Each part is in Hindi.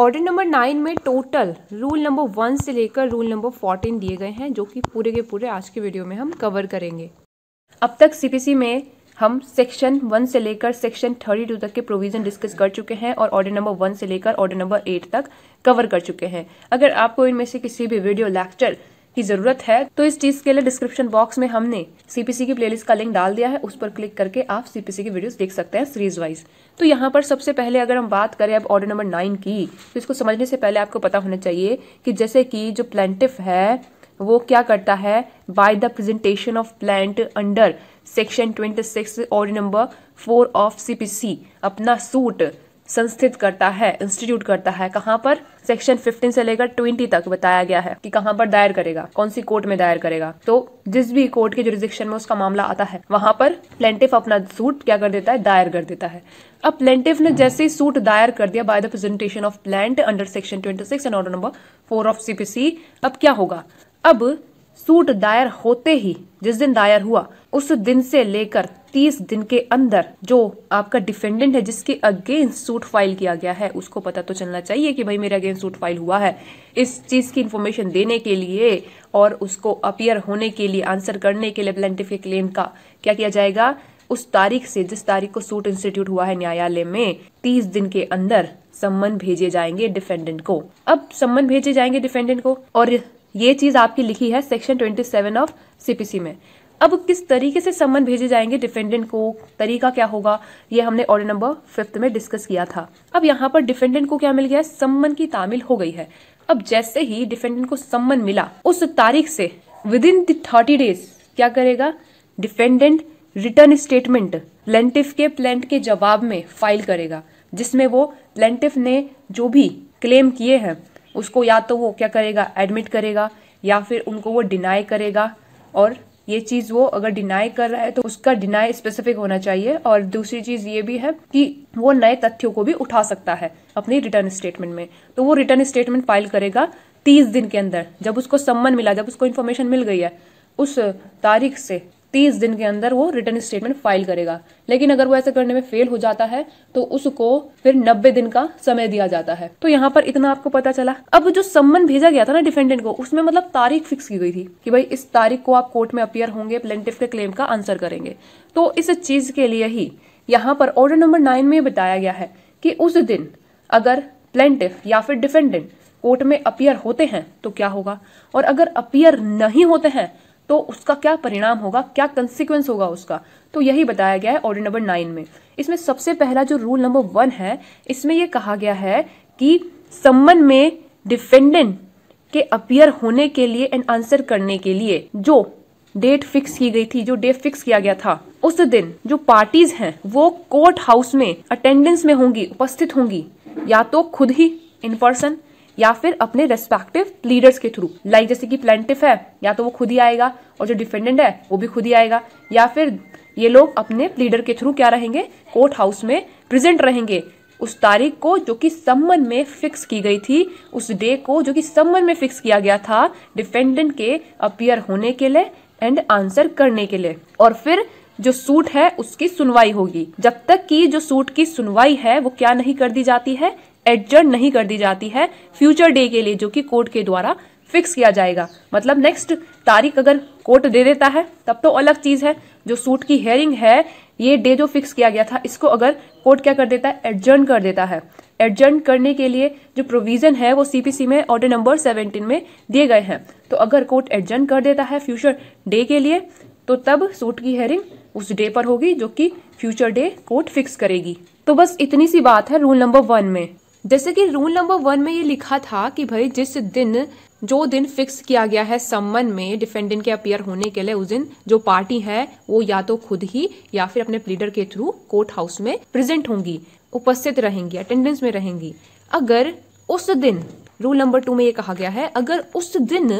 ऑर्डर नंबर नाइन में टोटल रूल नंबर वन से लेकर रूल नंबर फोर्टीन दिए गए हैं जो कि पूरे के पूरे आज के वीडियो में हम कवर करेंगे अब तक सीपीसी में हम सेक्शन वन से लेकर सेक्शन थर्टी टू तक के प्रोविजन डिस्कस कर चुके हैं और ऑर्डर नंबर वन से लेकर ऑर्डर नंबर एट तक कवर कर चुके हैं अगर आपको इनमें से किसी भी वीडियो लेक्चर की जरूरत है तो इस चीज के लिए डिस्क्रिप्शन बॉक्स में हमने सीपीसी की प्लेलिस्ट का लिंक डाल दिया है उस पर क्लिक करके आप सीपीसी की वीडियोस देख सकते हैं सीरीज वाइज तो यहाँ पर सबसे पहले अगर हम बात करें अब ऑर्डर नंबर नाइन की तो इसको समझने से पहले आपको पता होना चाहिए कि जैसे कि जो प्लेंटिफ है वो क्या करता है by the presentation of plaint under section twenty six order number four of CPC अपना सूट संस्थित करता है इंस्टीट्यूट करता है कहाँ पर सेक्शन 15 से लेकर 20 तक बताया गया है कि कहाँ पर दायर करेगा कौन सी कोर्ट में दायर करेगा तो जिस भी कोर्ट के जुरिडिक्शन में उसका मामला आता है वहां पर प्लेंटिफ अपना सूट क्या कर देता है दायर कर देता है अब प्लेंटिफ ने जैसे ही सूट दायर कर दिया by the presentation of plaint under section twenty and order number four of CPC अब क्या होगा अब सूट दायर होते ही जिस दिन दायर हुआ उस दिन से लेकर 30 दिन के अंदर जो आपका डिफेंडेंट है जिसके अगेंस्ट सूट फाइल किया गया है उसको पता तो चलना चाहिए कि भाई मेरे अगेंस्ट सूट फाइल हुआ है इस चीज की इन्फॉर्मेशन देने के लिए और उसको अपियर होने के लिए आंसर करने के लिए प्लेंटिफिक क्लेम का क्या किया जाएगा उस तारीख से जिस तारीख को सूट इंस्टीट्यूट हुआ है न्यायालय में तीस दिन के अंदर सम्मन भेजे जाएंगे डिफेंडेंट को अब सम्मन भेजे जाएंगे डिफेंडेंट को और ये चीज आपकी लिखी है सेक्शन 27 ऑफ सीपीसी में अब किस तरीके से सम्मन भेजे जाएंगे डिफेंडेंट को तरीका क्या होगा ये हमने ऑर्डर नंबर फिफ्थ में डिस्कस किया था अब यहाँ पर डिफेंडेंट को क्या मिल गया है सम्मन की तामिल हो गई है अब जैसे ही डिफेंडेंट को सम्मन मिला उस तारीख से विद इन दर्टी डेज क्या करेगा डिफेंडेंट रिटर्न स्टेटमेंट प्लेंटिफ के प्लेंट के जवाब में फाइल करेगा जिसमें वो प्लेंटिफ ने जो भी क्लेम किए हैं उसको या तो वो क्या करेगा एडमिट करेगा या फिर उनको वो डिनाई करेगा और ये चीज वो अगर डिनाई कर रहा है तो उसका डिनाई स्पेसिफिक होना चाहिए और दूसरी चीज ये भी है कि वो नए तथ्यों को भी उठा सकता है अपनी रिटर्न स्टेटमेंट में तो वो रिटर्न स्टेटमेंट फाइल करेगा तीस दिन के अंदर जब उसको सम्मन मिला जब उसको इन्फॉर्मेशन मिल गई है उस तारीख से तीस दिन के अंदर वो रिटर्न स्टेटमेंट फाइल करेगा लेकिन अगर वो ऐसा करने में फेल हो जाता है तो उसको फिर नब्बे दिन का समय दिया जाता है तो यहाँ पर इतना आपको पता चला अब जो सम्मन भेजा गया था ना डिफेंडेंट को उसमें मतलब तारीख फिक्स की गई थी कि भाई इस तारीख को आप कोर्ट में अपियर होंगे प्लेटिव के क्लेम का आंसर करेंगे तो इस चीज के लिए ही यहाँ पर ऑर्डर नंबर नाइन में बताया गया है कि उस दिन अगर प्लेंटिफ या फिर डिफेंडेंट कोर्ट में अपियर होते हैं तो क्या होगा और अगर अपियर नहीं होते हैं तो उसका क्या परिणाम होगा क्या कंसिक्वेंस होगा उसका तो यही बताया गया है ऑर्डर नंबर नाइन में इसमें सबसे पहला जो रूल नंबर वन है इसमें यह कहा गया है कि सम्मन में डिफेंडेंट के अपियर होने के लिए एंड आंसर करने के लिए जो डेट फिक्स की गई थी जो डेट फिक्स किया गया था उस दिन जो पार्टीज हैं वो कोर्ट हाउस में अटेंडेंस में होंगी उपस्थित होंगी या तो खुद ही इन पर्सन या फिर अपने रेस्पेक्टिव लीडर्स के थ्रू लाइक जैसे कि प्लेंटिफ है या तो वो खुद ही आएगा और जो डिफेंडेंट है वो भी खुद ही आएगा या फिर ये लोग अपने लीडर के थ्रू क्या रहेंगे कोर्ट हाउस में प्रेजेंट रहेंगे उस तारीख को जो कि सम्मन में फिक्स की गई थी उस डे को जो कि सम्मन में फिक्स किया गया था डिफेंडेंट के अपियर होने के लिए एंड आंसर करने के लिए और फिर जो सूट है उसकी सुनवाई होगी जब तक कि जो सूट की सुनवाई है वो क्या नहीं कर दी जाती है एडजर्न नहीं कर दी जाती है फ्यूचर डे के लिए जो कि कोर्ट के द्वारा फिक्स किया जाएगा मतलब नेक्स्ट तारीख अगर कोर्ट दे देता है तब तो अलग चीज है जो सूट की हेयरिंग है ये डे जो फिक्स किया गया था इसको अगर कोर्ट क्या कर देता है एडजर्न कर देता है एडजर्न करने के लिए जो प्रोविजन है वो सीपीसी में ऑर्डर नंबर 17 में दिए गए हैं तो अगर कोर्ट एडजर्न कर देता है फ्यूचर डे के लिए तो तब सूट की हेयरिंग उस डे पर होगी जो कि फ्यूचर डे कोर्ट फिक्स करेगी तो बस इतनी सी बात है रूल नंबर वन में जैसे कि रूल नंबर वन में ये लिखा था कि भाई जिस दिन जो दिन फिक्स किया गया है सम्मन में डिफेंडेंट के अपियर होने के लिए उस दिन जो पार्टी है वो या तो खुद ही या फिर अपने प्लीडर के थ्रू कोर्ट हाउस में प्रेजेंट होंगी उपस्थित रहेंगी अटेंडेंस में रहेंगी अगर उस दिन रूल नंबर टू में ये कहा गया है अगर उस दिन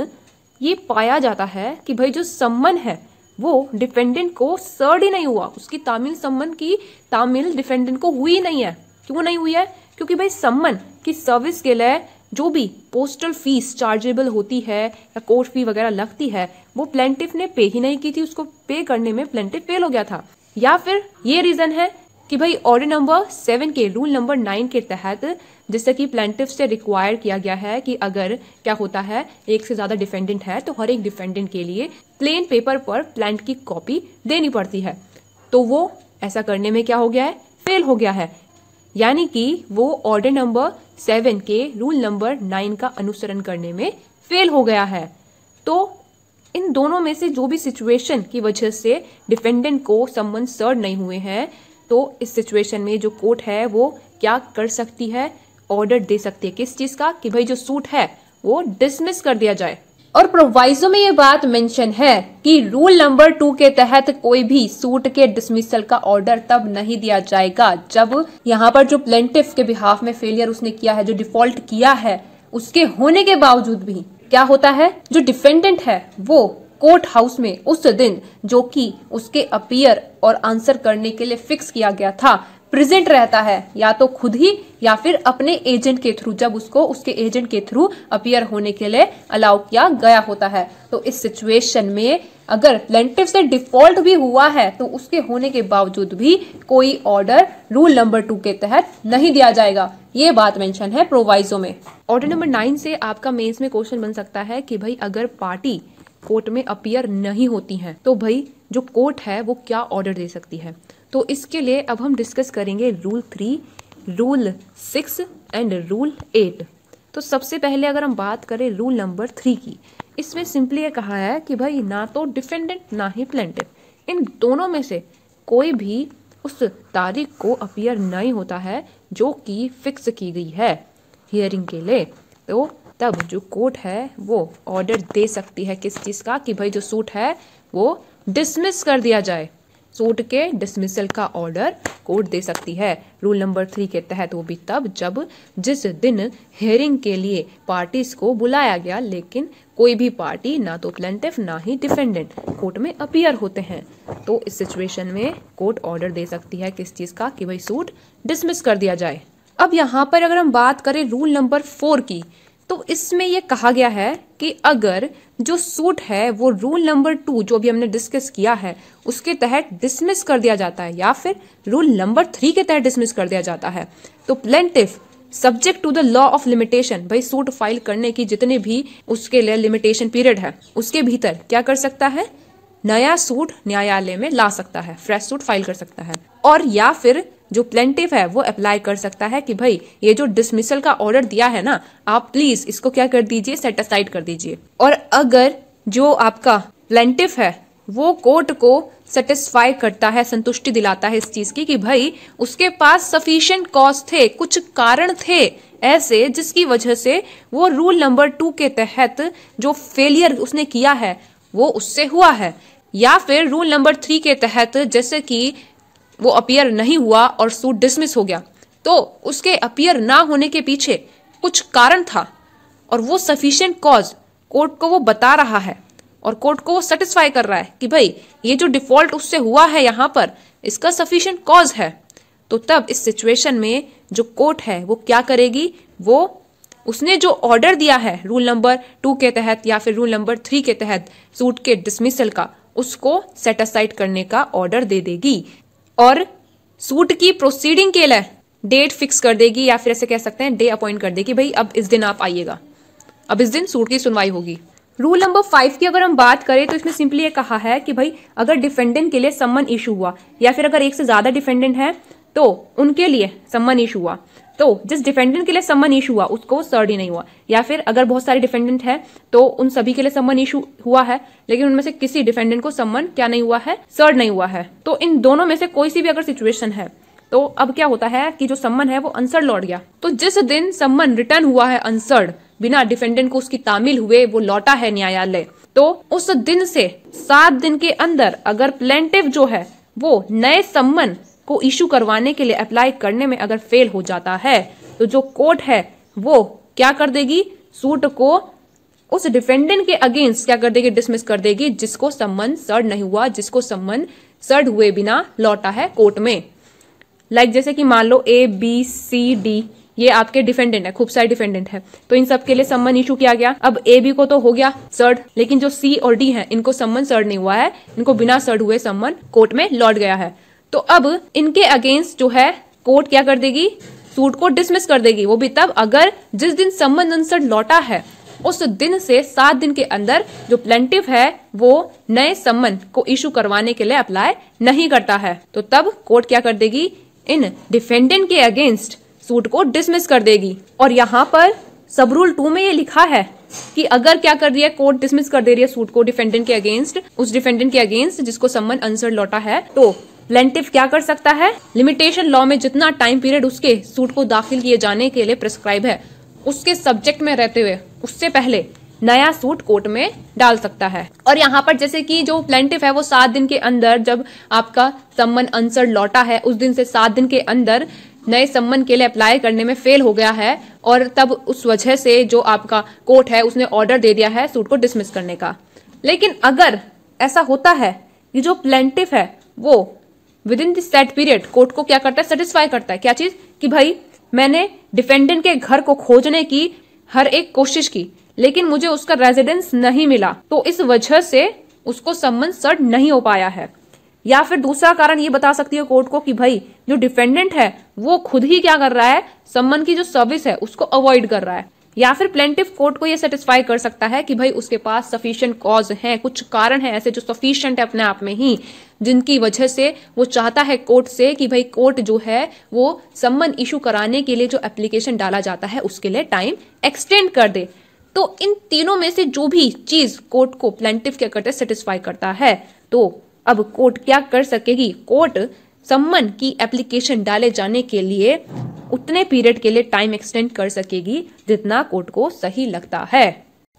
ये पाया जाता है कि भाई जो सम्मन है वो डिफेंडेंट को सर्ड ही नहीं हुआ उसकी तामिल सम्मन की तामिल डिफेंडेंट को हुई नहीं है क्यों नहीं हुई है क्योंकि भाई सम्मन की सर्विस के लिए जो भी पोस्टल फीस चार्जेबल होती है या कोर्ट फी वगैरह लगती है वो प्लेंटिफ ने पे ही नहीं की थी उसको पे करने में प्लेंटिफ फेल हो गया था या फिर ये रीजन है कि भाई ऑर्डर नंबर सेवन के रूल नंबर नाइन के तहत जिससे कि प्लेंटिव से रिक्वायर किया गया है कि अगर क्या होता है एक से ज्यादा डिफेंडेंट है तो हर एक डिफेंडेंट के लिए प्लेन पेपर पर प्लांट की कॉपी देनी पड़ती है तो वो ऐसा करने में क्या हो गया है फेल हो गया है यानी कि वो ऑर्डर नंबर सेवन के रूल नंबर नाइन का अनुसरण करने में फेल हो गया है तो इन दोनों में से जो भी सिचुएशन की वजह से डिफेंडेंट को संबंध सर्व नहीं हुए हैं तो इस सिचुएशन में जो कोर्ट है वो क्या कर सकती है ऑर्डर दे सकती है किस चीज़ का कि भाई जो सूट है वो डिसमिस कर दिया जाए और प्रोवाइजो में ये बात मेंशन है कि रूल नंबर टू के तहत कोई भी सूट के डिसमिसल का ऑर्डर तब नहीं दिया जाएगा जब यहाँ पर जो प्लेंटिफ के बिहाफ में फेलियर उसने किया है जो डिफॉल्ट किया है उसके होने के बावजूद भी क्या होता है जो डिफेंडेंट है वो कोर्ट हाउस में उस दिन जो कि उसके अपियर और आंसर करने के लिए फिक्स किया गया था प्रेजेंट रहता है या तो खुद ही या फिर अपने एजेंट के थ्रू जब उसको उसके एजेंट के थ्रू अपियर होने के लिए अलाउ किया गया होता है तो इस सिचुएशन में अगर लेंटिव से डिफॉल्ट भी हुआ है तो उसके होने के बावजूद भी कोई ऑर्डर रूल नंबर टू के तहत नहीं दिया जाएगा ये बात मेंशन है प्रोवाइजो में ऑर्डर नंबर नाइन से आपका मेन्स में क्वेश्चन बन सकता है कि भाई अगर पार्टी कोर्ट में अपियर नहीं होती है तो भाई जो कोर्ट है वो क्या ऑर्डर दे सकती है तो इसके लिए अब हम डिस्कस करेंगे rule three rule six and rule eight तो सबसे पहले अगर हम बात करें रूल नंबर थ्री की इसमें सिंपली ये कहा है कि भाई ना तो डिफेंडेंट ना ही प्लेंटिव इन दोनों में से कोई भी उस तारीख को अपियर नहीं होता है जो कि फिक्स की गई है हियरिंग के लिए तो तब जो कोर्ट है वो ऑर्डर दे सकती है किस चीज़ का कि भाई जो सूट है वो डिसमिस कर दिया जाए सूट के डिसमिसल का ऑर्डर कोर्ट दे सकती है रूल नंबर थ्री के तहत वो भी तब जब जिस दिन हेयरिंग के लिए पार्टीज को बुलाया गया लेकिन कोई भी पार्टी ना तो प्लेंटिफ ना ही डिफेंडेंट कोर्ट में अपियर होते हैं तो इस सिचुएशन में कोर्ट ऑर्डर दे सकती है किस चीज़ का कि भाई सूट डिसमिस कर दिया जाए अब यहाँ पर अगर हम बात करें रूल नंबर फोर की तो इसमें यह कहा गया है कि अगर जो सूट है वो रूल नंबर टू जो भी हमने डिस्कस किया है उसके तहत डिसमिस कर दिया जाता है या फिर रूल नंबर थ्री के तहत डिसमिस कर दिया जाता है तो plaintiff subject to the law of limitation भाई सूट फाइल करने की जितने भी उसके लिए लिमिटेशन पीरियड है उसके भीतर क्या कर सकता है नया सूट न्यायालय में ला सकता है फ्रेश सूट फाइल कर सकता है और या फिर जो प्लेंटिव है वो अप्लाई कर सकता है कि भाई ये जो डिसमिसल का ऑर्डर दिया है ना आप प्लीज इसको क्या कर दीजिए सेटिसाइड कर दीजिए और अगर जो आपका प्लेंटिव है वो कोर्ट को सेटिस्फाई करता है संतुष्टि दिलाता है इस चीज की कि भाई उसके पास सफिशियंट कॉज थे कुछ कारण थे ऐसे जिसकी वजह से वो रूल नंबर टू के तहत जो फेलियर उसने किया है वो उससे हुआ है या फिर रूल नंबर थ्री के तहत जैसे कि वो अपियर नहीं हुआ और सूट डिसमिस हो गया तो उसके अपियर ना होने के पीछे कुछ कारण था और वो सफिशियंट कॉज कोर्ट को वो बता रहा है और कोर्ट को वो सेटिस्फाई कर रहा है कि भाई ये जो डिफॉल्ट उससे हुआ है यहाँ पर इसका सफिशियंट कॉज है तो तब इस सिचुएशन में जो कोर्ट है वो क्या करेगी वो उसने जो ऑर्डर दिया है रूल नंबर टू के तहत या फिर रूल नंबर थ्री के तहत सूट के डिसमिसल का उसको सेटिसाइड करने का ऑर्डर दे देगी और सूट की प्रोसीडिंग के लिए डेट फिक्स कर देगी या फिर ऐसे कह सकते हैं डे अपॉइंट कर देगी भाई अब इस दिन आप आइएगा अब इस दिन सूट की सुनवाई होगी रूल नंबर फाइव की अगर हम बात करें तो इसमें सिंपली ये कहा है कि भाई अगर डिफेंडेंट के लिए सम्मन इशू हुआ या फिर अगर एक से ज़्यादा डिफेंडेंट है तो उनके लिए सम्मन इशू हुआ तो जिस डिफेंडेंट के लिए सम्मन इशू हुआ उसको सर्ड ही नहीं हुआ या फिर अगर बहुत सारे डिफेंडेंट है तो उन सभी के लिए सम्मन इशू हुआ है लेकिन उनमें से किसी डिफेंडेंट को सम्मन क्या नहीं हुआ है सर्ड नहीं हुआ है तो इन दोनों में से कोई सी भी अगर सिचुएशन है तो अब क्या होता है कि जो सम्मन है वो अनसर्ड लौट गया तो जिस दिन सम्मन रिटर्न हुआ है अनसर्ड बिना डिफेंडेंट को उसकी तामिल हुए वो लौटा है न्यायालय तो उस दिन से सात दिन के अंदर अगर प्लेंटिव जो है वो नए सम्मन को इशू करवाने के लिए अप्लाई करने में अगर फेल हो जाता है तो जो कोर्ट है वो क्या कर देगी सूट को उस डिफेंडेंट के अगेंस्ट क्या कर देगी डिसमिस कर देगी जिसको सम्मन सर्ड नहीं हुआ जिसको सम्मन सर्ड हुए बिना लौटा है कोर्ट में लाइक like जैसे कि मान लो ए बी सी डी ये आपके डिफेंडेंट है खूब सारे डिफेंडेंट है तो इन सब के लिए सम्मन इशू किया गया अब ए बी को तो हो गया सर्ड लेकिन जो सी और डी है इनको सम्मन सर्ड नहीं हुआ है इनको बिना सर्ड हुए सम्मन कोर्ट में लौट गया है तो अब इनके अगेंस्ट जो है कोर्ट क्या कर देगी सूट को डिसमिस कर देगी वो भी तब अगर जिस दिन संबंध आंसर लौटा है उस दिन से सात दिन के अंदर जो प्लेंटिव है वो नए सम्मन को इशू करवाने के लिए अप्लाई नहीं करता है तो तब कोर्ट क्या कर देगी इन डिफेंडेंट के अगेंस्ट सूट को डिसमिस कर देगी और यहाँ पर सब रूल टू में ये लिखा है कि अगर क्या कर रही है कोर्ट डिसमिस कर दे रही है सूट को डिफेंडेंट के अगेंस्ट उस डिफेंडेंट के अगेंस्ट जिसको सम्मन आंसर लौटा है तो प्लेंटिव क्या कर सकता है लिमिटेशन लॉ में जितना टाइम पीरियड उसके सूट को दाखिल किए जाने के लिए प्रिस्क्राइब है उसके सब्जेक्ट में रहते हुए उससे पहले नया सूट कोर्ट में डाल सकता है और यहाँ पर जैसे कि जो प्लेंटिव है वो सात दिन के अंदर जब आपका सम्मन आंसर लौटा है उस दिन से सात दिन के अंदर नए सम्मन के लिए अप्लाई करने में फेल हो गया है और तब उस वजह से जो आपका कोर्ट है उसने ऑर्डर दे दिया है सूट को डिसमिस करने का लेकिन अगर ऐसा होता है कि जो प्लेंटिव है वो within this period court को क्या करता है सेटिस्फाई करता है क्या चीज कि भाई मैंने डिफेंडेंट के घर को खोजने की हर एक कोशिश की लेकिन मुझे उसका रेजिडेंस नहीं मिला तो इस वजह से उसको सम्मन सर्ट नहीं हो पाया है या फिर दूसरा कारण ये बता सकती है कोर्ट को कि भाई जो डिफेंडेंट है वो खुद ही क्या कर रहा है सम्मन की जो सर्विस है उसको अवॉइड कर रहा है या फिर प्लेंटिव कोर्ट को यह सेटिस्फाई कर सकता है कि भाई उसके पास सफिशियंट कॉज है कुछ कारण है ऐसे जो सफिशियंट है अपने आप में ही जिनकी वजह से वो चाहता है कोर्ट से कि भाई कोर्ट जो है वो सम्मन इशू कराने के लिए जो एप्लीकेशन डाला जाता है उसके लिए टाइम एक्सटेंड कर दे तो इन तीनों में से जो भी चीज कोर्ट को प्लेंटिव क्या करते सेटिस्फाई करता है तो अब कोर्ट क्या कर सकेगी कोर्ट सम्मन की एप्लीकेशन डाले जाने के लिए उतने पीरियड के लिए टाइम एक्सटेंड कर सकेगी जितना कोर्ट को सही लगता है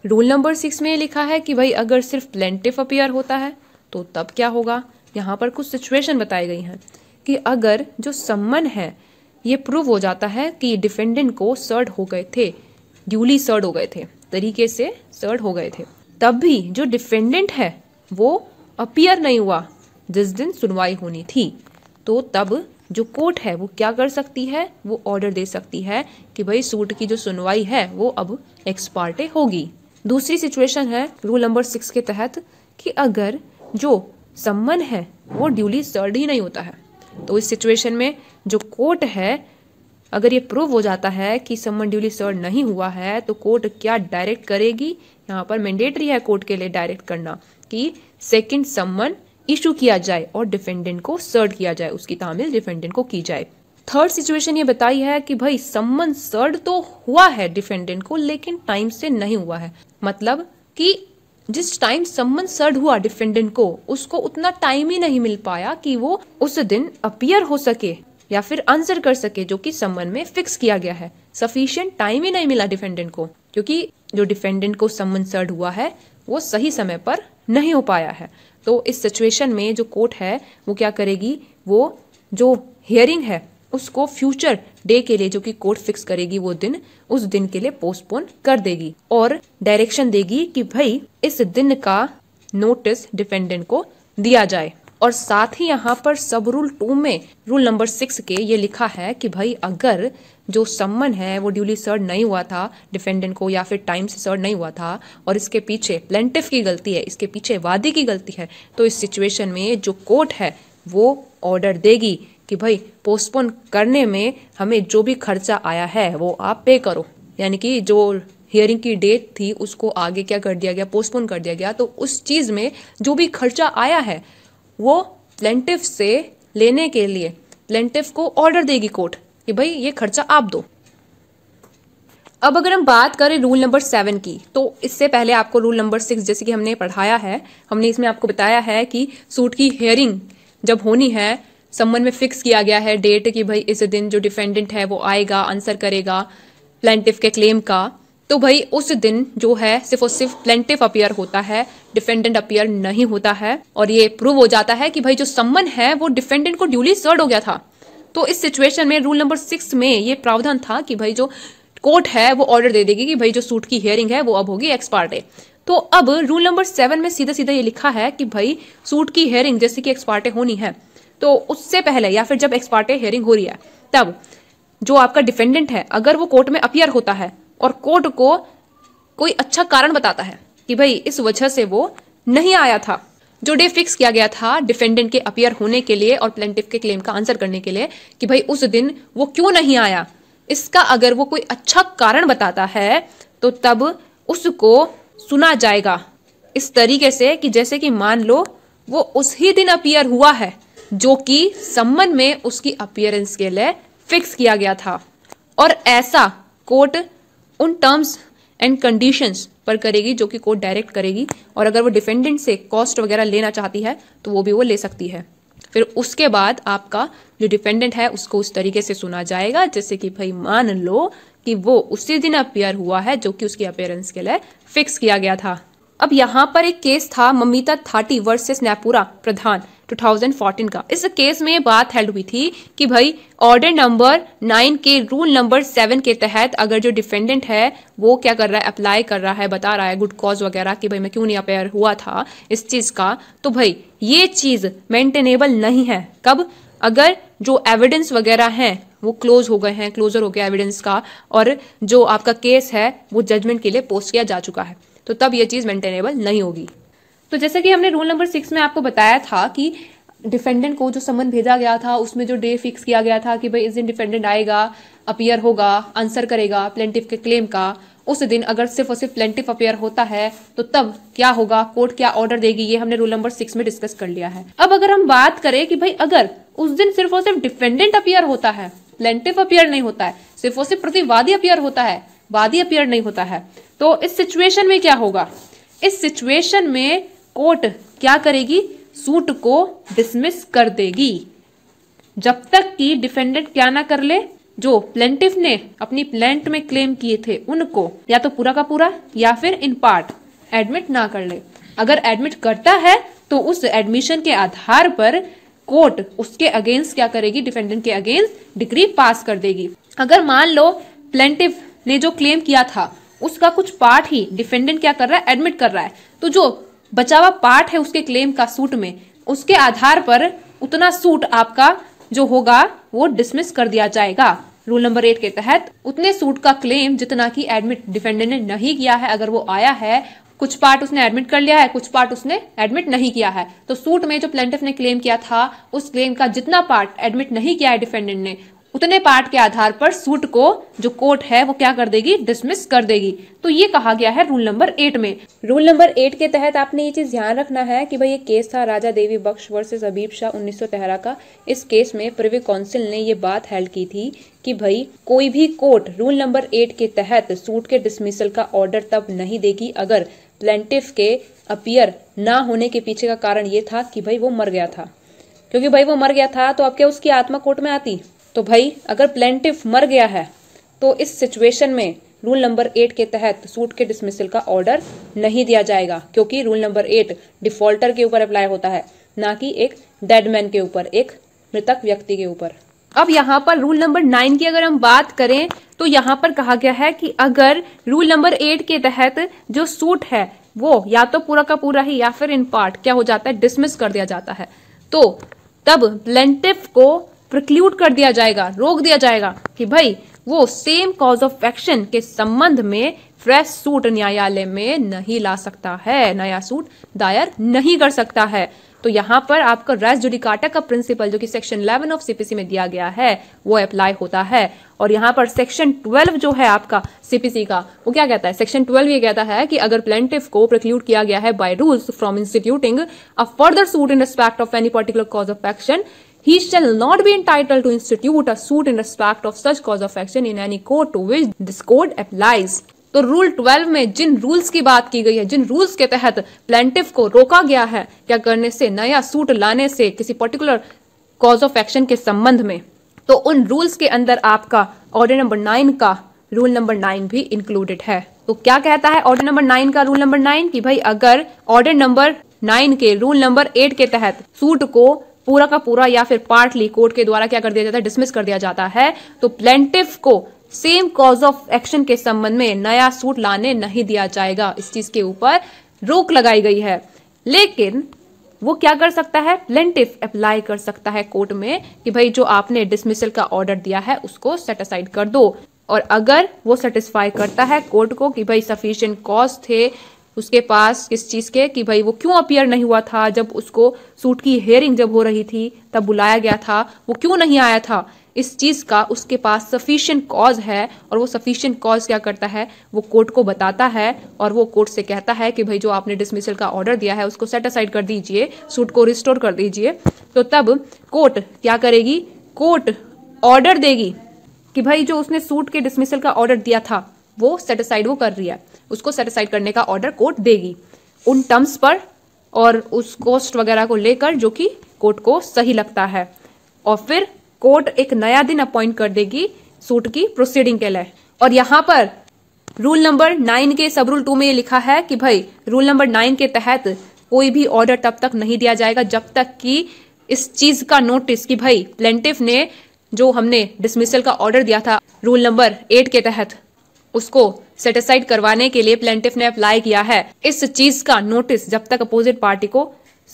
रूल नंबर सिक्स में लिखा है कि भाई अगर सिर्फ प्लेंटिव अपियर होता है तो तब क्या होगा यहाँ पर कुछ सिचुएशन बताई गई हैं कि अगर जो सम्मन है ये प्रूव हो जाता है कि डिफेंडेंट को सर्ड हो गए थे ड्यूली सर्ड हो गए थे तरीके से सर्ड हो गए थे तब भी जो डिफेंडेंट है वो अपियर नहीं हुआ जिस दिन सुनवाई होनी थी तो तब जो कोर्ट है वो क्या कर सकती है वो ऑर्डर दे सकती है कि भाई सूट की जो सुनवाई है वो अब एक्सपार्टे होगी दूसरी सिचुएशन है रूल नंबर सिक्स के तहत कि अगर जो सम्मन है वो ड्यूली सर्ड ही नहीं होता है तो इस सिचुएशन में जो कोर्ट है अगर ये प्रूव हो जाता है कि सम्मन ड्यूली सर्ड नहीं हुआ है तो कोर्ट क्या डायरेक्ट करेगी यहाँ पर मैंडेटरी है कोर्ट के लिए डायरेक्ट करना कि सेकंड सम्मन इशू किया जाए और डिफेंडेंट को सर्ड किया जाए उसकी तामील डिफेंडेंट को की जाए थर्ड सिचुएशन ये बताई है कि भाई सम्मन सर्ड तो हुआ है डिफेंडेंट को लेकिन टाइम से नहीं हुआ है मतलब कि जिस टाइम सम्मन सर्ड हुआ डिफेंडेंट को उसको उतना टाइम ही नहीं मिल पाया कि वो उस दिन अपियर हो सके या फिर आंसर कर सके जो कि सम्मन में फिक्स किया गया है सफिशियंट टाइम ही नहीं मिला डिफेंडेंट को क्योंकि जो डिफेंडेंट को सम्मन सर्ड हुआ है वो सही समय पर नहीं हो पाया है तो इस सिचुएशन में जो कोर्ट है वो क्या करेगी वो जो हियरिंग है उसको फ्यूचर डे के लिए जो कि कोर्ट फिक्स करेगी वो दिन उस दिन के लिए पोस्टपोन कर देगी और डायरेक्शन देगी कि भाई इस दिन का नोटिस डिफेंडेंट को दिया जाए और साथ ही यहाँ पर सब रूल टू में रूल नंबर सिक्स के ये लिखा है कि भाई अगर जो सम्मन है वो ड्यूली सर्व नहीं हुआ था डिफेंडेंट को या फिर टाइम से सर्व नहीं हुआ था और इसके पीछे प्लेंटिफ की गलती है इसके पीछे वादी की गलती है तो इस सिचुएशन में जो कोर्ट है वो ऑर्डर देगी कि भाई पोस्टपोन करने में हमें जो भी खर्चा आया है वो आप पे करो यानी कि जो हियरिंग की डेट थी उसको आगे क्या कर दिया गया पोस्टपोन कर दिया गया तो उस चीज़ में जो भी खर्चा आया है वो प्लेंटिव से लेने के लिए प्लेंटिव को ऑर्डर देगी कोर्ट कि भाई ये खर्चा आप दो अब अगर हम बात करें रूल नंबर सेवन की तो इससे पहले आपको रूल नंबर सिक्स जैसे कि हमने पढ़ाया है हमने इसमें आपको बताया है कि सूट की हेयरिंग जब होनी है संबंध में फिक्स किया गया है डेट कि भाई इस दिन जो डिफेंडेंट है वो आएगा आंसर करेगा प्लेंटिव के क्लेम का तो भाई उस दिन जो है सिर्फ और सिर्फ प्लेंटिव अपियर होता है डिफेंडेंट अपियर नहीं होता है और ये प्रूव हो जाता है कि भाई जो सम्मन है वो डिफेंडेंट को ड्यूली सर्ड हो गया था तो इस सिचुएशन में रूल नंबर सिक्स में ये प्रावधान था कि भाई जो कोर्ट है वो ऑर्डर दे देगी कि भाई जो सूट की हियरिंग है वो अब होगी एक्सपार्टे तो अब रूल नंबर सेवन में सीधा सीधा ये लिखा है कि भाई सूट की हेयरिंग जैसे कि एक्सपार्टे होनी है तो उससे पहले या फिर जब एक्सपार्टे हेयरिंग हो रही है तब जो आपका डिफेंडेंट है अगर वो कोर्ट में अपियर होता है और कोर्ट को कोई अच्छा कारण बताता है कि भाई इस वजह से वो नहीं आया था जो डे फिक्स किया गया था डिफेंडेंट के अपियर होने के लिए और प्लेंटिव के क्लेम का आंसर करने के लिए कि भाई उस दिन वो क्यों नहीं आया इसका अगर वो कोई अच्छा कारण बताता है तो तब उसको सुना जाएगा इस तरीके से कि जैसे कि मान लो वो उस ही दिन अपियर हुआ है जो कि सम्मन में उसकी अपियरेंस के लिए फिक्स किया गया था और ऐसा कोर्ट उन टर्म्स एंड कंडीशंस पर करेगी जो कि कोर्ट डायरेक्ट करेगी और अगर वो डिफेंडेंट से कॉस्ट वगैरह लेना चाहती है तो वो भी वो ले सकती है फिर उसके बाद आपका जो डिफेंडेंट है उसको उस तरीके से सुना जाएगा जैसे कि भाई मान लो कि वो उसी दिन अपेयर हुआ है जो कि उसकी अपेयरेंस के लिए फिक्स किया गया था अब यहाँ पर एक केस था ममिता थाटी वर्सेस नेपुरा प्रधान 2014 का इस केस में बात हेल्ड हुई थी कि भाई ऑर्डर नंबर नाइन के रूल नंबर सेवन के तहत अगर जो डिफेंडेंट है वो क्या कर रहा है अप्लाई कर रहा है बता रहा है गुड कॉज वगैरह कि भाई मैं क्यों नहीं अपेयर हुआ था इस चीज़ का तो भाई ये चीज़ मेंटेनेबल नहीं है कब अगर जो एविडेंस वगैरह है वो क्लोज हो गए हैं क्लोजर हो गया एविडेंस का और जो आपका केस है वो जजमेंट के लिए पोस्ट किया जा चुका है तो तब ये चीज़ मेंटेनेबल नहीं होगी तो जैसे कि हमने रूल नंबर सिक्स में आपको बताया था कि डिफेंडेंट को जो समन भेजा गया था उसमें जो डे फिक्स किया गया था कि भाई इस दिन डिफेंडेंट आएगा अपियर होगा आंसर करेगा प्लेंटिव के क्लेम का उस दिन अगर सिर्फ और सिर्फ प्लेंटिव अपियर होता है तो तब क्या होगा कोर्ट क्या ऑर्डर देगी ये हमने रूल नंबर सिक्स में डिस्कस कर लिया है अब अगर हम बात करें कि भाई अगर उस दिन सिर्फ और सिर्फ डिफेंडेंट अपियर होता है प्लेंटिव अपियर नहीं होता है सिर्फ और सिर्फ प्रतिवादी अपियर होता है वादी अपियर नहीं होता है तो इस सिचुएशन में क्या होगा इस सिचुएशन में कोर्ट क्या करेगी सूट को डिसमिस कर देगी जब तक कि डिफेंडेंट क्या ना कर ले जो प्लेंटिफ ने अपनी प्लेंट में क्लेम किए थे उनको या तो पूरा का पूरा या फिर इन पार्ट एडमिट ना कर ले अगर एडमिट करता है तो उस एडमिशन के आधार पर कोर्ट उसके अगेंस्ट क्या करेगी डिफेंडेंट के अगेंस्ट डिग्री पास कर देगी अगर मान लो प्लेंटिव ने जो क्लेम किया था उसका कुछ पार्ट ही डिफेंडेंट क्या कर रहा है एडमिट कर रहा है तो जो बचावा पार्ट है उसके क्लेम का सूट में उसके आधार पर उतना सूट आपका जो होगा वो डिसमिस कर दिया जाएगा रूल नंबर एट के तहत उतने सूट का क्लेम जितना कि एडमिट डिफेंडेंट ने नहीं किया है अगर वो आया है कुछ पार्ट उसने एडमिट कर लिया है कुछ पार्ट उसने एडमिट नहीं किया है तो सूट में जो प्लेंटिफ ने क्लेम किया था उस क्लेम का जितना पार्ट एडमिट नहीं किया है डिफेंडेंट ने उतने पार्ट के आधार पर सूट को जो कोर्ट है वो क्या कर देगी डिसमिस कर देगी तो ये कहा गया है रूल नंबर एट में रूल नंबर एट के तहत आपने ये चीज ध्यान रखना है कि भाई ये केस था राजा देवी बख्श वर्सेज अबीब शाह उन्नीस का इस केस में प्रिवी काउंसिल ने ये बात हेल्ड की थी कि भाई कोई भी कोर्ट रूल नंबर एट के तहत सूट के डिसमिसल का ऑर्डर तब नहीं देगी अगर प्लेंटिफ के अपियर ना होने के पीछे का कारण ये था कि भाई वो मर गया था क्योंकि भाई वो मर गया था तो अब क्या उसकी आत्मा कोर्ट में आती तो भाई अगर प्लेंटिव मर गया है तो इस सिचुएशन में रूल नंबर एट के तहत सूट के डिसमिसल का ऑर्डर नहीं दिया जाएगा क्योंकि रूल नंबर एट डिफॉल्टर के ऊपर अप्लाई होता है ना कि एक डेडमैन के ऊपर एक मृतक व्यक्ति के ऊपर अब यहाँ पर रूल नंबर नाइन की अगर हम बात करें तो यहाँ पर कहा गया है कि अगर रूल नंबर एट के तहत जो सूट है वो या तो पूरा का पूरा ही या फिर इन पार्ट क्या हो जाता है डिसमिस कर दिया जाता है तो तब प्लेंटिफ को प्रक्लूड कर दिया जाएगा रोक दिया जाएगा कि भाई वो सेम कॉज ऑफ एक्शन के संबंध में फ्रेश सूट न्यायालय में नहीं ला सकता है नया सूट दायर नहीं कर सकता है तो यहाँ पर आपका रेस जुडिकाटा का प्रिंसिपल जो कि सेक्शन 11 ऑफ सीपीसी में दिया गया है वो अप्लाई होता है और यहाँ पर सेक्शन 12 जो है आपका सीपीसी का वो क्या कहता है सेक्शन 12 ये कहता है कि अगर प्लेटिव को प्रक्लूड किया गया है by rules from instituting a further suit in respect of any particular cause of action he shall not be entitled to institute a suit in respect of such cause of action in any court to which this code applies तो रूल 12 में जिन रूल्स की बात की गई है जिन रूल्स के तहत प्लेंटिव को रोका गया है क्या करने से नया सूट लाने से किसी पर्टिकुलर कॉज ऑफ एक्शन के संबंध में तो उन रूल्स के अंदर आपका ऑर्डर नंबर नाइन का रूल नंबर नाइन भी इंक्लूडेड है तो क्या कहता है ऑर्डर नंबर नाइन का रूल नंबर नाइन कि भाई अगर ऑर्डर नंबर नाइन के रूल नंबर एट के तहत सूट को पूरा का पूरा या फिर पार्टली कोर्ट के द्वारा क्या कर दिया जाता है डिसमिस कर दिया जाता है तो प्लेंटिव को सेम कॉज ऑफ एक्शन के संबंध में नया सूट लाने नहीं दिया जाएगा इस चीज के ऊपर रोक लगाई गई है लेकिन वो क्या कर सकता है प्लेंटिफ अप्लाई कर सकता है कोर्ट में कि भाई जो आपने डिसमिसल का ऑर्डर दिया है उसको सेटिसाइड कर दो और अगर वो सेटिस्फाई करता है कोर्ट को कि भाई सफिशियंट कॉज थे उसके पास किस चीज़ के कि भाई वो क्यों अपियर नहीं हुआ था जब उसको सूट की हेयरिंग जब हो रही थी तब बुलाया गया था वो क्यों नहीं आया था इस चीज़ का उसके पास सफिशियंट कॉज है और वो सफिशियंट कॉज क्या करता है वो कोर्ट को बताता है और वो कोर्ट से कहता है कि भाई जो आपने डिसमिसल का ऑर्डर दिया है उसको सेट असाइड कर दीजिए सूट को रिस्टोर कर दीजिए तो तब कोर्ट क्या करेगी कोर्ट ऑर्डर देगी कि भाई जो उसने सूट के डिसमिसल का ऑर्डर दिया था वो सेटिसाइड वो कर रही है उसको सेटिसाइड करने का ऑर्डर कोर्ट देगी उन टर्म्स पर और उस कॉस्ट वगैरह को लेकर जो कि कोर्ट को सही लगता है और फिर कोर्ट एक नया दिन अपॉइंट कर देगी सूट की प्रोसीडिंग के लिए और यहाँ पर रूल नंबर नाइन के सब रूल टू में ये लिखा है कि भाई रूल नंबर नाइन के तहत कोई भी ऑर्डर तब तक नहीं दिया जाएगा जब तक कि इस चीज का नोटिस कि भाई प्लेंटिव ने जो हमने डिसमिसल का ऑर्डर दिया था रूल नंबर एट के तहत उसको सेटिसाइड करवाने के लिए प्लेंटिफ ने अप्लाई किया है इस चीज का नोटिस जब तक अपोजिट पार्टी को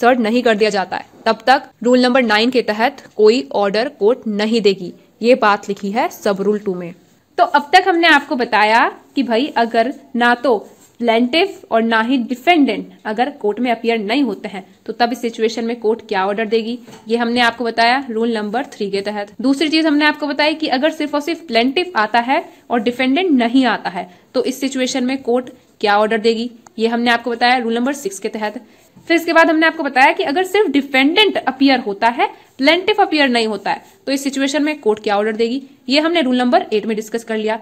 सर्ट नहीं कर दिया जाता है तब तक रूल नंबर नाइन के तहत कोई ऑर्डर कोर्ट नहीं देगी ये बात लिखी है सब रूल टू में तो अब तक हमने आपको बताया कि भाई अगर ना तो प्लेंटिव और ना ही डिफेंडेंट अगर कोर्ट में अपियर नहीं होते हैं तो तब इस सिचुएशन में कोर्ट क्या ऑर्डर देगी ये हमने आपको बताया रूल नंबर थ्री के तहत दूसरी चीज हमने आपको बताई कि अगर सिर्फ और सिर्फ प्लेंटिव आता है और डिफेंडेंट नहीं आता है तो इस सिचुएशन में कोर्ट क्या ऑर्डर देगी ये हमने आपको बताया रूल नंबर सिक्स के तहत फिर इसके बाद हमने आपको बताया कि अगर सिर्फ डिफेंडेंट अपियर होता है प्लेंटिव अपियर नहीं होता है तो इस सिचुएशन में कोर्ट क्या ऑर्डर देगी ये हमने रूल नंबर एट में डिस्कस कर लिया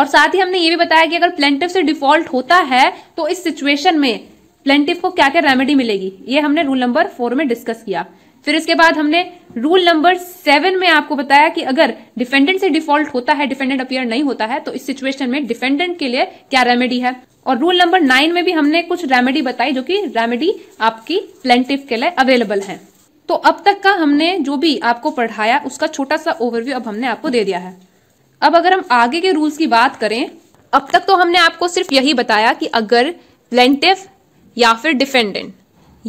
और साथ ही हमने ये भी बताया कि अगर प्लेंटिव से डिफॉल्ट होता है तो इस सिचुएशन में प्लेंटिव को क्या क्या रेमेडी मिलेगी ये हमने रूल नंबर फोर में डिस्कस किया फिर इसके बाद हमने रूल नंबर सेवन में आपको बताया कि अगर डिफेंडेंट से डिफॉल्ट होता है डिफेंडेंट अपियर नहीं होता है तो इस सिचुएशन में डिफेंडेंट के लिए क्या रेमेडी है और रूल नंबर नाइन में भी हमने कुछ रेमेडी बताई जो कि रेमेडी आपकी प्लेंटिव के लिए अवेलेबल है तो अब तक का हमने जो भी आपको पढ़ाया उसका छोटा सा ओवरव्यू अब हमने आपको दे दिया है अब अगर हम आगे के रूल्स की बात करें अब तक तो हमने आपको सिर्फ यही बताया कि अगर प्लेंटिफ या फिर डिफेंडेंट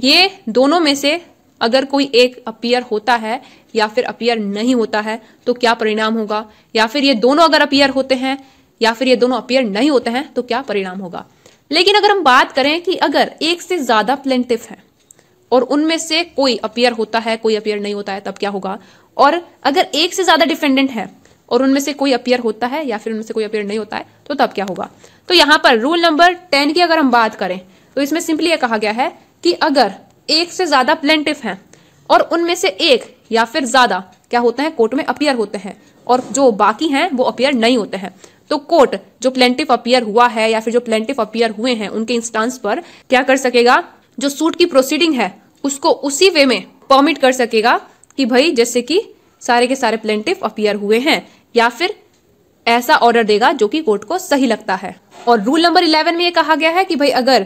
ये दोनों में से अगर कोई एक अपियर होता है या फिर अपियर नहीं होता है तो क्या परिणाम होगा या फिर ये दोनों अगर अपियर होते हैं या फिर ये दोनों अपियर नहीं होते हैं तो क्या परिणाम होगा लेकिन अगर हम बात करें कि अगर एक से ज्यादा प्लेंटिफ है और उनमें से कोई अपियर होता है कोई अपियर नहीं होता है तब क्या होगा और अगर एक से ज्यादा डिफेंडेंट है और उनमें से कोई अपियर होता है या फिर उनमें से कोई अपियर नहीं होता है तो तब क्या होगा तो यहाँ पर रूल नंबर टेन की अगर हम बात करें तो इसमें सिंपली यह कहा गया है कि अगर एक से ज्यादा प्लेंटिव हैं और उनमें से एक या फिर ज्यादा क्या होते हैं कोर्ट में अपियर होते हैं और जो बाकी हैं वो अपियर नहीं होते हैं तो कोर्ट जो प्लेंटिव अपियर हुआ है या फिर जो प्लेंटिव अपियर हुए हैं उनके इंस्टांस पर क्या कर सकेगा जो सूट की प्रोसीडिंग है उसको उसी वे में परमिट कर सकेगा कि भाई जैसे कि सारे के सारे प्लेंटिव अपियर हुए हैं या फिर ऐसा ऑर्डर देगा जो कि कोर्ट को सही लगता है और रूल नंबर इलेवन में ये कहा गया है कि भाई अगर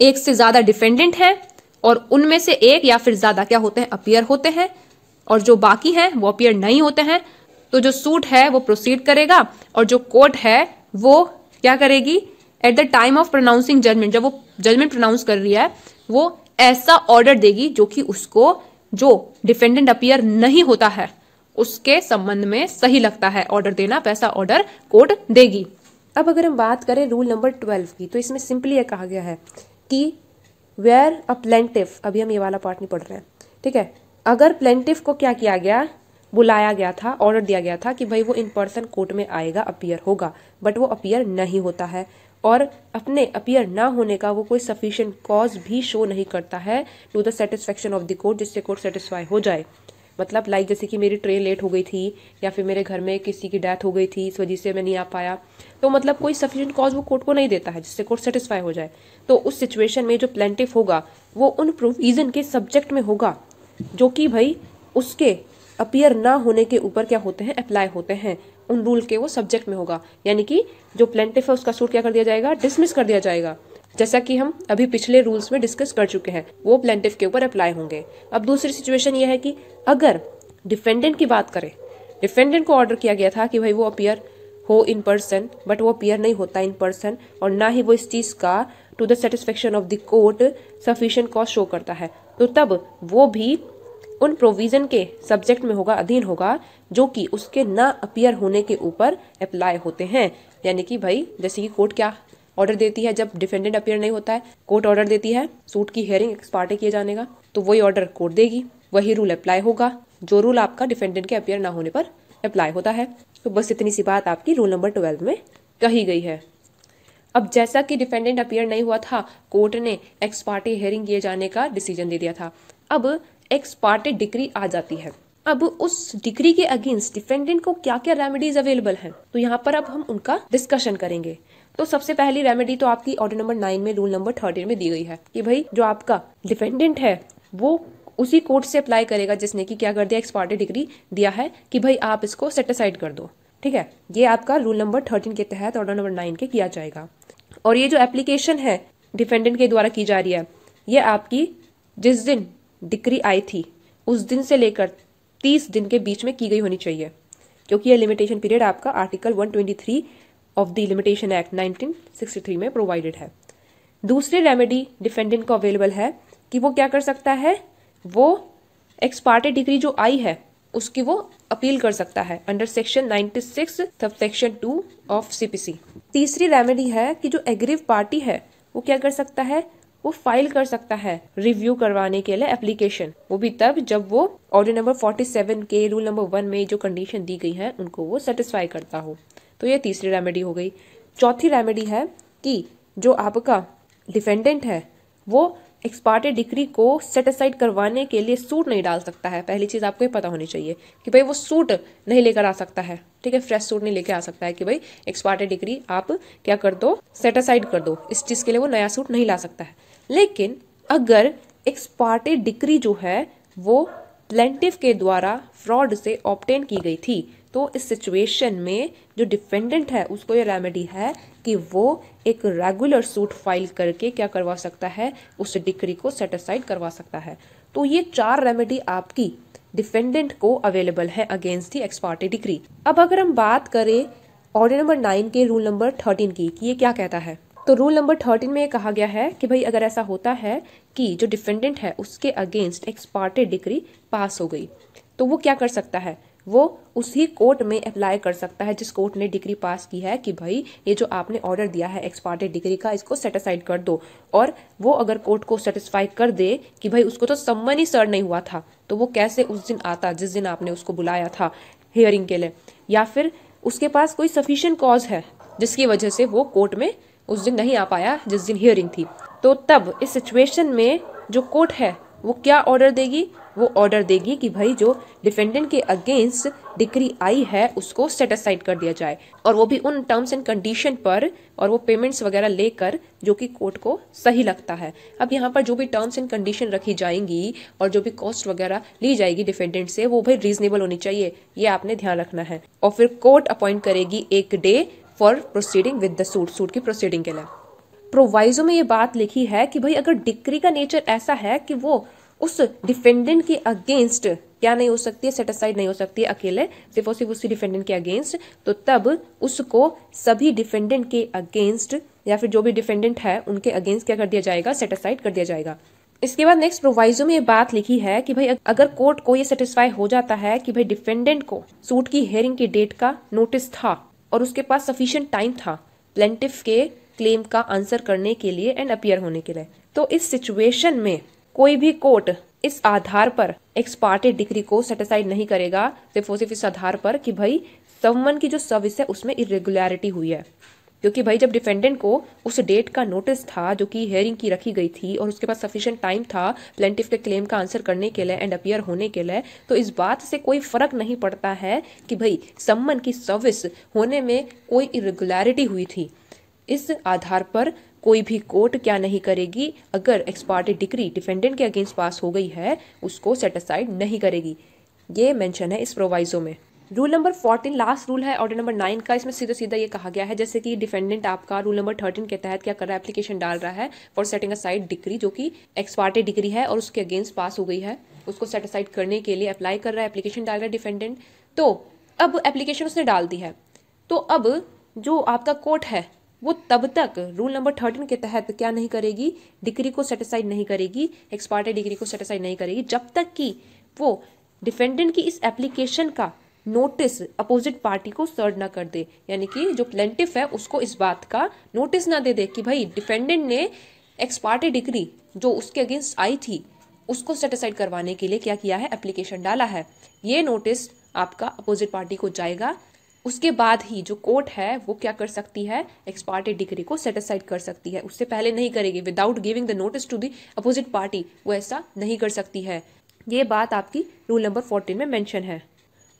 एक से ज्यादा डिफेंडेंट हैं और उनमें से एक या फिर ज्यादा क्या होते हैं अपियर होते हैं और जो बाकी हैं वो अपियर नहीं होते हैं तो जो सूट है वो प्रोसीड करेगा और जो कोर्ट है वो क्या करेगी at the time of pronouncing judgment जब वो जजमेंट प्रोनाउंस कर रही है वो ऐसा ऑर्डर देगी जो कि उसको जो डिफेंडेंट अपियर नहीं होता है उसके संबंध में सही लगता है ऑर्डर देना वैसा ऑर्डर कोर्ट देगी अब अगर हम बात करें रूल नंबर ट्वेल्व की तो इसमें सिंपली यह कहा गया है कि वेयर अ प्लेंटिव अभी हम ये वाला पार्ट नहीं पढ़ रहे हैं ठीक है अगर प्लेंटिव को क्या किया गया बुलाया गया था ऑर्डर दिया गया था कि भाई वो इन पर्सन कोर्ट में आएगा अपियर होगा बट वो अपियर नहीं होता है और अपने अपियर ना होने का वो कोई सफिशियंट कॉज भी शो नहीं करता है to the satisfaction of the court जिससे कोर्ट सेटिस्फाई हो जाए मतलब लाइक जैसे कि मेरी ट्रेन लेट हो गई थी या फिर मेरे घर में किसी की डेथ हो गई थी इस वजह से मैं नहीं आ पाया तो मतलब कोई सफिशियंट कॉज वो कोर्ट को नहीं देता है जिससे कोर्ट सेटिस्फाई हो जाए तो उस सिचुएशन में जो प्लेंटिव होगा वो उन प्रोविज़न के सब्जेक्ट में होगा जो कि भाई उसके अपियर ना होने के ऊपर क्या होते हैं अप्लाई होते हैं उन रूल के वो सब्जेक्ट में होगा यानी कि जो प्लेंटिव है उसका सूट क्या कर दिया जाएगा डिसमिस कर दिया जाएगा जैसा कि हम अभी पिछले रूल्स में डिस्कस कर चुके हैं वो प्लेंटिव के ऊपर अप्लाई होंगे अब दूसरी सिचुएशन ये है कि अगर डिफेंडेंट की बात करें डिफेंडेंट को ऑर्डर किया गया था कि भाई वो अपियर हो इन पर्सन बट वो अपियर नहीं होता इन पर्सन और ना ही वो इस चीज़ का to the satisfaction of the court sufficient cause show करता है तो तब वो भी उन प्रोविज़न के सब्जेक्ट में होगा अधीन होगा जो कि उसके ना अपियर होने के ऊपर अप्लाई होते हैं यानी कि भाई जैसे कि कोर्ट क्या ऑर्डर देती है जब डिफेंडेंट अपियर नहीं होता है कोर्ट ऑर्डर देती है सूट की हेयरिंग एक्सपार्टे किए जाने का तो वही ऑर्डर कोर्ट देगी वही रूल अप्लाई होगा जो रूल आपका डिफेंडेंट के अपियर ना होने पर अप्लाई होता है तो बस इतनी सी बात आपकी रूल नंबर ट्वेल्व में कही गई है अब जैसा कि डिफेंडेंट अपियर नहीं हुआ था कोर्ट ने एक्स पार्टी हेयरिंग किए जाने का डिसीजन दे दिया था अब एक्स पार्टी डिग्री आ जाती है अब उस डिग्री के अगेंस्ट डिफेंडेंट को क्या क्या रेमेडीज अवेलेबल हैं तो यहाँ पर अब हम उनका डिस्कशन करेंगे तो सबसे पहली रेमेडी तो आपकी ऑर्डर नंबर नाइन में रूल नंबर थर्टीन में दी गई है कि भाई जो आपका डिपेंडेंट है वो उसी कोर्ट से अप्लाई करेगा जिसने कि क्या कर दिया एक्सपार्टी डिग्री दिया है कि भाई आप इसको सेटिसाइड कर दो ठीक है ये आपका रूल नंबर थर्टीन के तहत ऑर्डर नंबर नाइन के किया जाएगा और ये जो एप्लीकेशन है डिफेंडेंट के द्वारा की जा रही है ये आपकी जिस दिन डिक्री आई थी उस दिन से लेकर तीस दिन के बीच में की गई होनी चाहिए क्योंकि यह लिमिटेशन पीरियड आपका article three of the limitation act 1963 में प्रोवाइडेड है दूसरी रेमेडी डिफेंडेंट को अवेलेबल है कि वो क्या कर सकता है वो एक्सपार्टेड डिग्री जो आई है उसकी वो अपील कर सकता है under section 96 six sub section two of CPC तीसरी रेमेडी है कि जो एग्रीव पार्टी है वो क्या कर सकता है वो फाइल कर सकता है रिव्यू करवाने के लिए एप्लीकेशन वो भी तब जब वो ऑर्डर नंबर 47 के रूल नंबर वन में जो कंडीशन दी गई है उनको वो सेटिस्फाई करता हो तो ये तीसरी रेमेडी हो गई चौथी रेमेडी है कि जो आपका डिफेंडेंट है वो एक्सपार्टे डिग्री को सेटिसाइड करवाने के लिए सूट नहीं डाल सकता है पहली चीज़ आपको ये पता होनी चाहिए कि भाई वो सूट नहीं लेकर आ सकता है ठीक है फ्रेश सूट नहीं लेकर आ सकता है कि भाई एक्सपार्टे डिग्री आप क्या कर दो सेटिसाइड कर दो इस चीज़ के लिए वो नया सूट नहीं ला सकता है लेकिन अगर एक्सपार्टे डिग्री जो है वो प्लेंटिव के द्वारा फ्रॉड से ऑप्टेन की गई थी तो इस सिचुएशन में जो डिफेंडेंट है उसको ये रेमेडी है कि वो एक रेगुलर सूट फाइल करके क्या करवा सकता है उस डिक्री को सेटिसाइड करवा सकता है तो ये चार रेमेडी आपकी डिफेंडेंट को अवेलेबल है अगेंस्ट दी एक्सपार्टी डिक्री अब अगर हम बात करें ऑर्डर नंबर नाइन के रूल नंबर थर्टीन की कि ये क्या कहता है तो रूल नंबर थर्टीन में ये कहा गया है कि भाई अगर ऐसा होता है कि जो डिफेंडेंट है उसके अगेंस्ट एक्सपार्टेड डिग्री पास हो गई तो वो क्या कर सकता है वो उसी कोर्ट में अप्लाई कर सकता है जिस कोर्ट ने डिग्री पास की है कि भाई ये जो आपने ऑर्डर दिया है एक्सपार्टेड डिग्री का इसको सेटिसाइड कर दो और वो अगर कोर्ट को सेटिस्फाई कर दे कि भाई उसको तो सम्मन ही सर नहीं हुआ था तो वो कैसे उस दिन आता जिस दिन आपने उसको बुलाया था हियरिंग के लिए या फिर उसके पास कोई सफिशियंट कॉज है जिसकी वजह से वो कोर्ट में उस दिन नहीं आ पाया जिस दिन हियरिंग थी तो तब इस सिचुएशन में जो कोर्ट है वो क्या ऑर्डर देगी वो ऑर्डर देगी कि भाई जो डिफेंडेंट के अगेंस्ट डिक्री आई है उसको सेटिसफाइड कर दिया जाए और वो भी उन टर्म्स एंड कंडीशन पर और वो पेमेंट्स वगैरह लेकर जो कि कोर्ट को सही लगता है अब यहाँ पर जो भी टर्म्स एंड कंडीशन रखी जाएंगी और जो भी कॉस्ट वगैरह ली जाएगी डिफेंडेंट से वो भाई रीजनेबल होनी चाहिए ये आपने ध्यान रखना है और फिर कोर्ट अपॉइंट करेगी एक day for proceeding with the suit suit की प्रोसीडिंग के लिए प्रोवाइजो में ये बात लिखी है कि भाई अगर डिक्री का नेचर ऐसा है कि वो उस डिफेंडेंट के अगेंस्ट क्या नहीं हो सकती है सेटिसाइड नहीं हो सकती है अकेले सिर्फ और सिर्फ उसी डिफेंडेंट के अगेंस्ट तो तब उसको सभी डिफेंडेंट के अगेंस्ट या फिर जो भी डिफेंडेंट है उनके अगेंस्ट क्या कर दिया जाएगा सेटिसाइड कर दिया जाएगा इसके बाद नेक्स्ट प्रोवाइजो में ये बात लिखी है कि भाई अगर कोर्ट को ये सेटिस्फाई हो जाता है कि भाई डिफेंडेंट को सूट की हेयरिंग की डेट का नोटिस था और उसके पास सफिशियंट टाइम था प्लेंटिफ के क्लेम का आंसर करने के लिए एंड अपियर होने के लिए तो इस सिचुएशन में कोई भी कोर्ट इस आधार पर एक्सपार्टेड डिग्री को सेटिसाइड नहीं करेगा सिर्फ और सिर्फ इस आधार पर कि भाई सम्मन की जो सर्विस है उसमें इरेगुलरिटी हुई है क्योंकि भाई जब डिफेंडेंट को उस डेट का नोटिस था जो कि हेयरिंग की रखी गई थी और उसके पास सफिशिएंट टाइम था प्लेंटिफ के क्लेम का आंसर करने के लिए एंड अपियर होने के लिए तो इस बात से कोई फर्क नहीं पड़ता है कि भाई सम्मन की सर्विस होने में कोई इरेगुलरिटी हुई थी इस आधार पर कोई भी कोर्ट क्या नहीं करेगी अगर एक्सपार्टी डिग्री डिफेंडेंट के अगेंस्ट पास हो गई है उसको सेटिसाइड नहीं करेगी ये मेंशन है इस प्रोवाइजो में rule number fourteen last rule है ऑर्डर नंबर नाइन का इसमें सीधा सीधा ये कहा गया है जैसे कि डिफेंडेंट आपका रूल नंबर थर्टीन के तहत क्या कर रहा है एप्लीकेशन डाल रहा है for setting aside decree जो कि एक्सपार्टी डिग्री है और उसके अगेंस्ट पास हो गई है उसको सेटिसाइड करने के लिए अप्लाई कर रहा है एप्लीकेशन डाल रहा है डिफेंडेंट तो अब एप्लीकेशन उसने डाल दी है तो अब जो आपका कोर्ट है वो तब तक रूल नंबर थर्टीन के तहत क्या नहीं करेगी डिग्री को सेटिसाइड नहीं करेगी एक्सपार्टे डिग्री को सेटिसाइड नहीं करेगी जब तक कि वो डिफेंडेंट की इस एप्लीकेशन का नोटिस अपोजिट पार्टी को सर्व ना कर दे यानी कि जो प्लेंटिफ है उसको इस बात का नोटिस ना दे दे कि भाई डिफेंडेंट ने एक्सपार्टे डिग्री जो उसके अगेंस्ट आई थी उसको सेटिसाइड करवाने के लिए क्या किया है एप्लीकेशन डाला है ये नोटिस आपका अपोजिट पार्टी को जाएगा उसके बाद ही जो कोर्ट है वो क्या कर सकती है एक्सपार्टे डिग्री को सेटिसफाइड कर सकती है उससे पहले नहीं करेगी without giving the notice to the opposite party वो ऐसा नहीं कर सकती है ये बात आपकी रूल नंबर फोर्टीन में मैंशन है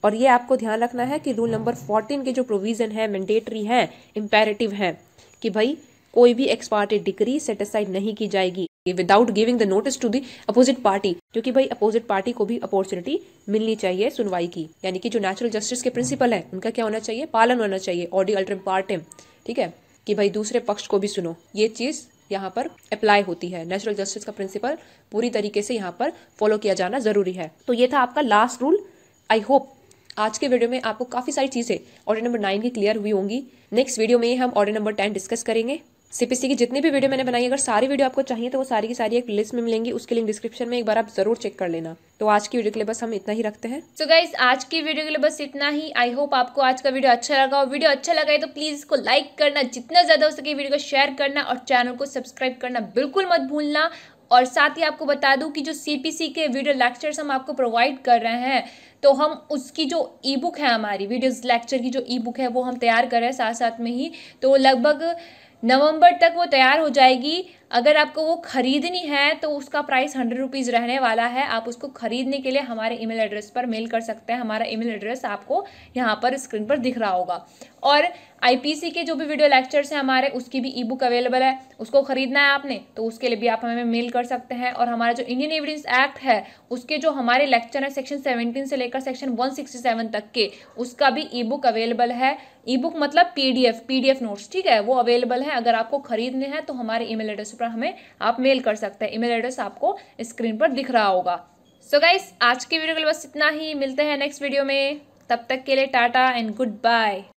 और ये आपको ध्यान रखना है कि रूल नंबर फोर्टीन के जो प्रोविजन है मैंडेटरी है इम्पेरेटिव है कि भाई कोई भी एक्सपार्टे डिग्री सेटिस्फाइड नहीं की जाएगी without giving the notice to the opposite party क्योंकि भाई अपोजिट पार्टी को भी अपॉर्चुनिटी मिलनी चाहिए सुनवाई की यानी कि जो नेचुरल जस्टिस के प्रिंसिपल है उनका क्या होना चाहिए पालन होना चाहिए ऑडी अल्ट्रम पार्टिम ठीक है कि भाई दूसरे पक्ष को भी सुनो ये चीज़ यहाँ पर अप्लाई होती है नेचुरल जस्टिस का प्रिंसिपल पूरी तरीके से यहाँ पर फॉलो किया जाना ज़रूरी है तो ये था आपका लास्ट रूल आई होप आज के वीडियो में आपको काफ़ी सारी चीज़ें ऑर्डर नंबर नाइन की क्लियर हुई होंगी नेक्स्ट वीडियो में हम ऑर्डर नंबर टेन डिस्कस करेंगे सीपीसी की जितनी भी वीडियो मैंने बनाई अगर सारी वीडियो आपको चाहिए तो वो सारी की सारी एक लिस्ट में मिलेंगी उसके लिंक डिस्क्रिप्शन में एक बार आप जरूर चेक कर लेना तो आज की वीडियो के लिए बस हम इतना ही रखते हैं सो so गाइज आज की वीडियो के लिए बस इतना ही आई होप आपको आज का वीडियो अच्छा लगा और वीडियो अच्छा लगा है तो प्लीज इसको लाइक करना जितना ज्यादा हो सके वीडियो को शेयर करना और चैनल को सब्सक्राइब करना बिल्कुल मत भूलना और साथ ही आपको बता दूं कि जो सीपीसी के वीडियो लेक्चर्स हम आपको प्रोवाइड कर रहे हैं तो हम उसकी जो ई बुक है हमारी वीडियोस लेक्चर की जो ई बुक है वो हम तैयार कर रहे हैं साथ साथ में ही तो लगभग नवंबर तक वो तैयार हो जाएगी अगर आपको वो ख़रीदनी है तो उसका प्राइस हंड्रेड रुपीज़ रहने वाला है आप उसको ख़रीदने के लिए हमारे ईमेल एड्रेस पर मेल कर सकते हैं हमारा ईमेल एड्रेस आपको यहाँ पर स्क्रीन पर दिख रहा होगा और आईपीसी के जो भी वीडियो लेक्चर्स हैं हमारे उसकी भी ई बुक अवेलेबल है उसको खरीदना है आपने तो उसके लिए भी आप हमें मेल कर सकते हैं और हमारा जो इंडियन एविडेंस एक्ट है उसके जो हमारे लेक्चर हैं सेक्शन 17 से लेकर सेक्शन 167 तक के उसका भी ई बुक अवेलेबल है ई बुक मतलब पीडीएफ पीडीएफ नोट्स ठीक है वो अवेलेबल है अगर आपको खरीदने हैं तो हमारे मेल एड्रेस पर हमें आप मेल कर सकते हैं मेल एड्रेस आपको स्क्रीन पर दिख रहा होगा सो so गाइस आज की वीडियो के लिए बस इतना ही मिलते हैं नेक्स्ट वीडियो में तब तक के लिए टाटा एंड गुड बाय